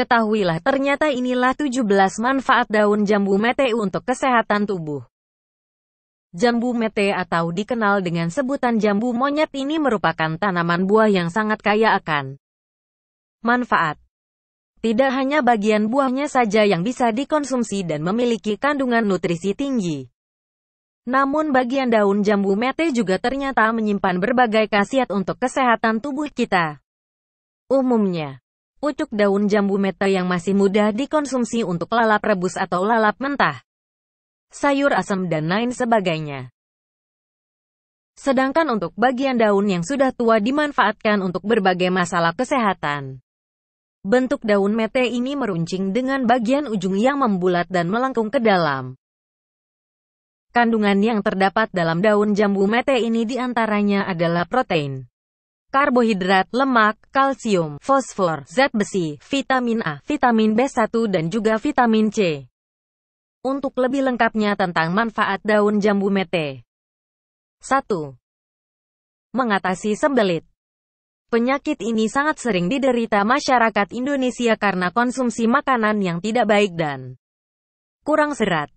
Ketahuilah ternyata inilah 17 manfaat daun jambu mete untuk kesehatan tubuh. Jambu mete atau dikenal dengan sebutan jambu monyet ini merupakan tanaman buah yang sangat kaya akan manfaat. Tidak hanya bagian buahnya saja yang bisa dikonsumsi dan memiliki kandungan nutrisi tinggi. Namun bagian daun jambu mete juga ternyata menyimpan berbagai khasiat untuk kesehatan tubuh kita. Umumnya, Ucuk daun jambu mete yang masih muda dikonsumsi untuk lalap rebus atau lalap mentah, sayur asam dan lain sebagainya. Sedangkan untuk bagian daun yang sudah tua dimanfaatkan untuk berbagai masalah kesehatan. Bentuk daun mete ini meruncing dengan bagian ujung yang membulat dan melengkung ke dalam. Kandungan yang terdapat dalam daun jambu mete ini diantaranya adalah protein, karbohidrat, lemak, kalsium, fosfor, zat besi, vitamin A, vitamin B1 dan juga vitamin C. Untuk lebih lengkapnya tentang manfaat daun jambu mete. 1. Mengatasi sembelit. Penyakit ini sangat sering diderita masyarakat Indonesia karena konsumsi makanan yang tidak baik dan kurang serat.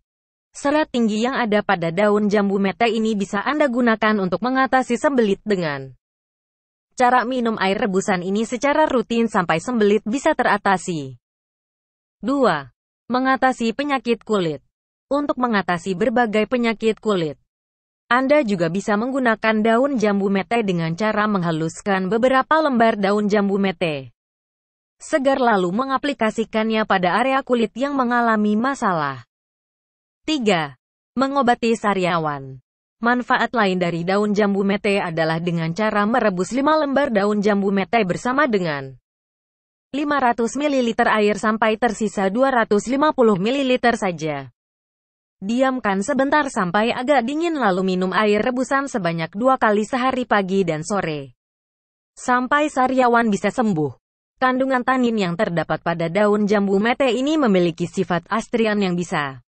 Serat tinggi yang ada pada daun jambu mete ini bisa Anda gunakan untuk mengatasi sembelit dengan Cara minum air rebusan ini secara rutin sampai sembelit bisa teratasi. 2. Mengatasi penyakit kulit. Untuk mengatasi berbagai penyakit kulit, Anda juga bisa menggunakan daun jambu mete dengan cara menghaluskan beberapa lembar daun jambu mete. Segar lalu mengaplikasikannya pada area kulit yang mengalami masalah. 3. Mengobati sariawan. Manfaat lain dari daun jambu mete adalah dengan cara merebus 5 lembar daun jambu mete bersama dengan 500 ml air sampai tersisa 250 ml saja. Diamkan sebentar sampai agak dingin lalu minum air rebusan sebanyak dua kali sehari pagi dan sore. Sampai sariawan bisa sembuh. Kandungan tanin yang terdapat pada daun jambu mete ini memiliki sifat astrian yang bisa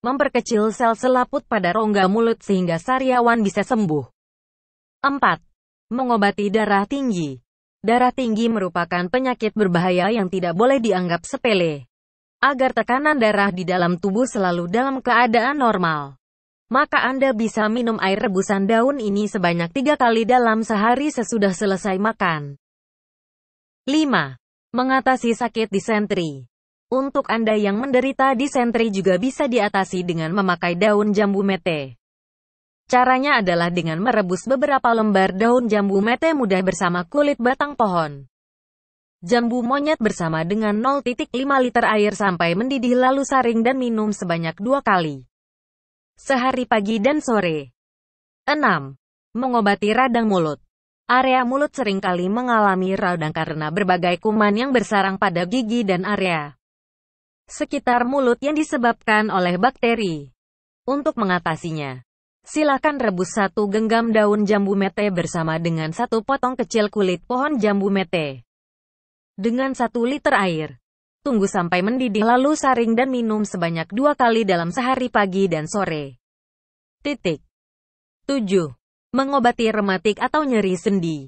Memperkecil sel selaput pada rongga mulut sehingga sariawan bisa sembuh. 4. Mengobati darah tinggi. Darah tinggi merupakan penyakit berbahaya yang tidak boleh dianggap sepele. Agar tekanan darah di dalam tubuh selalu dalam keadaan normal, maka Anda bisa minum air rebusan daun ini sebanyak tiga kali dalam sehari sesudah selesai makan. 5. Mengatasi sakit disentri. Untuk Anda yang menderita disentri juga bisa diatasi dengan memakai daun jambu mete. Caranya adalah dengan merebus beberapa lembar daun jambu mete mudah bersama kulit batang pohon. Jambu monyet bersama dengan 0,5 liter air sampai mendidih lalu saring dan minum sebanyak dua kali. Sehari pagi dan sore. 6. Mengobati radang mulut. Area mulut seringkali mengalami radang karena berbagai kuman yang bersarang pada gigi dan area sekitar mulut yang disebabkan oleh bakteri. Untuk mengatasinya, silakan rebus satu genggam daun jambu mete bersama dengan satu potong kecil kulit pohon jambu mete. Dengan satu liter air, tunggu sampai mendidih lalu saring dan minum sebanyak dua kali dalam sehari pagi dan sore. Titik. 7. Mengobati rematik atau nyeri sendi.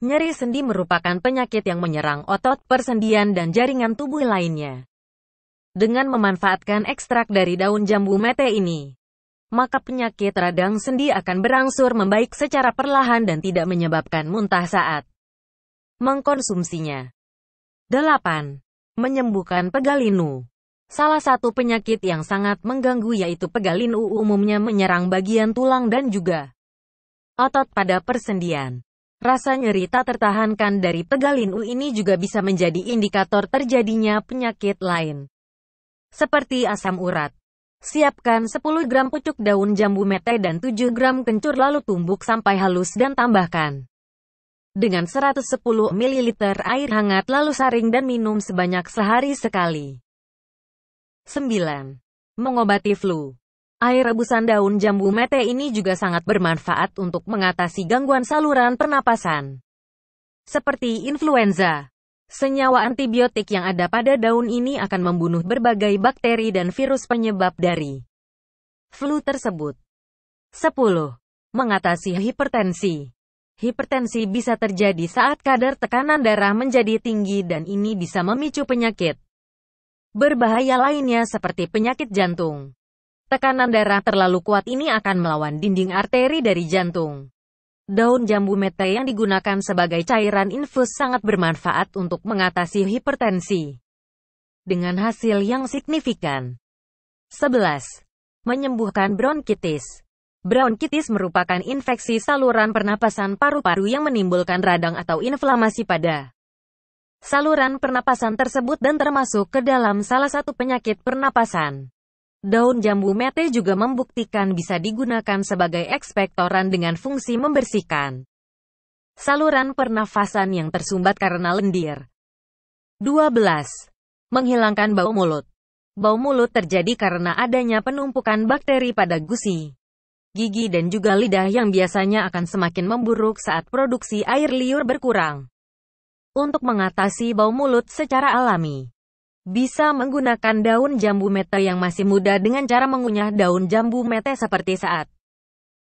Nyeri sendi merupakan penyakit yang menyerang otot, persendian, dan jaringan tubuh lainnya. Dengan memanfaatkan ekstrak dari daun jambu mete ini, maka penyakit radang sendi akan berangsur membaik secara perlahan dan tidak menyebabkan muntah saat mengkonsumsinya. 8. Menyembuhkan pegalinu Salah satu penyakit yang sangat mengganggu yaitu pegalinu umumnya menyerang bagian tulang dan juga otot pada persendian. Rasa nyeri tak tertahankan dari pegalinu ini juga bisa menjadi indikator terjadinya penyakit lain seperti asam urat. Siapkan 10 gram pucuk daun jambu mete dan 7 gram kencur lalu tumbuk sampai halus dan tambahkan dengan 110 ml air hangat lalu saring dan minum sebanyak sehari sekali. 9. Mengobati flu Air rebusan daun jambu mete ini juga sangat bermanfaat untuk mengatasi gangguan saluran pernapasan. Seperti influenza, Senyawa antibiotik yang ada pada daun ini akan membunuh berbagai bakteri dan virus penyebab dari flu tersebut. 10. Mengatasi hipertensi. Hipertensi bisa terjadi saat kadar tekanan darah menjadi tinggi dan ini bisa memicu penyakit berbahaya lainnya seperti penyakit jantung. Tekanan darah terlalu kuat ini akan melawan dinding arteri dari jantung. Daun jambu mete yang digunakan sebagai cairan infus sangat bermanfaat untuk mengatasi hipertensi. Dengan hasil yang signifikan. 11. Menyembuhkan bronkitis. Bronkitis merupakan infeksi saluran pernapasan paru-paru yang menimbulkan radang atau inflamasi pada saluran pernapasan tersebut dan termasuk ke dalam salah satu penyakit pernapasan. Daun jambu mete juga membuktikan bisa digunakan sebagai ekspektoran dengan fungsi membersihkan saluran pernafasan yang tersumbat karena lendir. 12. Menghilangkan bau mulut. Bau mulut terjadi karena adanya penumpukan bakteri pada gusi, gigi dan juga lidah yang biasanya akan semakin memburuk saat produksi air liur berkurang. Untuk mengatasi bau mulut secara alami, bisa menggunakan daun jambu mete yang masih muda dengan cara mengunyah daun jambu mete seperti saat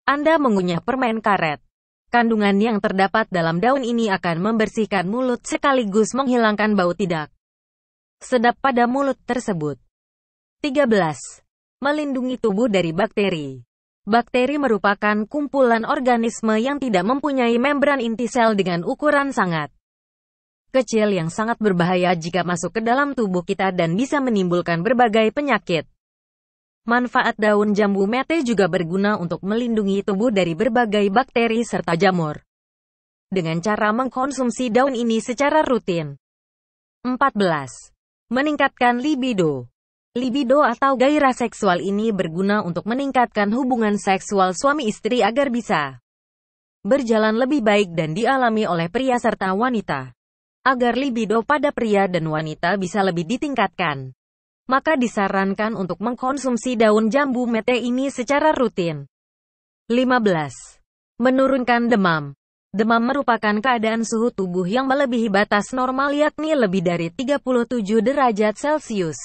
Anda mengunyah permen karet. Kandungan yang terdapat dalam daun ini akan membersihkan mulut sekaligus menghilangkan bau tidak sedap pada mulut tersebut. 13. Melindungi tubuh dari bakteri. Bakteri merupakan kumpulan organisme yang tidak mempunyai membran inti sel dengan ukuran sangat kecil yang sangat berbahaya jika masuk ke dalam tubuh kita dan bisa menimbulkan berbagai penyakit. Manfaat daun jambu mete juga berguna untuk melindungi tubuh dari berbagai bakteri serta jamur. Dengan cara mengkonsumsi daun ini secara rutin. 14. Meningkatkan libido. Libido atau gairah seksual ini berguna untuk meningkatkan hubungan seksual suami istri agar bisa berjalan lebih baik dan dialami oleh pria serta wanita. Agar libido pada pria dan wanita bisa lebih ditingkatkan, maka disarankan untuk mengkonsumsi daun jambu mete ini secara rutin. 15. Menurunkan demam. Demam merupakan keadaan suhu tubuh yang melebihi batas normal yakni lebih dari 37 derajat Celcius.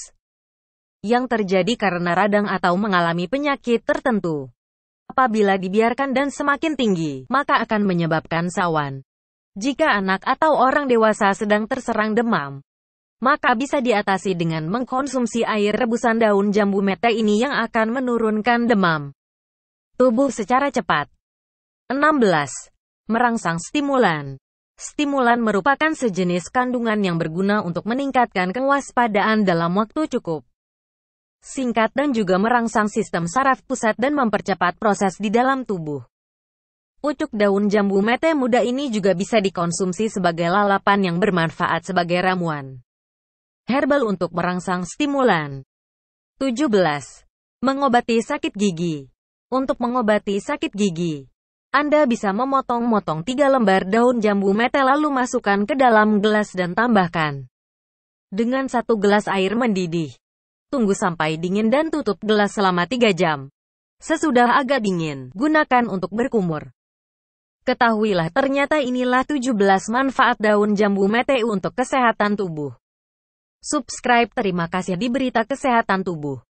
Yang terjadi karena radang atau mengalami penyakit tertentu. Apabila dibiarkan dan semakin tinggi, maka akan menyebabkan sawan, jika anak atau orang dewasa sedang terserang demam, maka bisa diatasi dengan mengkonsumsi air rebusan daun jambu mete ini yang akan menurunkan demam tubuh secara cepat. 16. Merangsang stimulan. Stimulan merupakan sejenis kandungan yang berguna untuk meningkatkan kewaspadaan dalam waktu cukup. Singkat dan juga merangsang sistem saraf pusat dan mempercepat proses di dalam tubuh. Ucuk daun jambu mete muda ini juga bisa dikonsumsi sebagai lalapan yang bermanfaat sebagai ramuan. Herbal untuk merangsang stimulan. 17. Mengobati sakit gigi. Untuk mengobati sakit gigi, Anda bisa memotong-motong 3 lembar daun jambu mete lalu masukkan ke dalam gelas dan tambahkan dengan satu gelas air mendidih. Tunggu sampai dingin dan tutup gelas selama tiga jam. Sesudah agak dingin, gunakan untuk berkumur. Ketahuilah ternyata inilah 17 manfaat daun jambu mete untuk kesehatan tubuh. Subscribe terima kasih di berita kesehatan tubuh.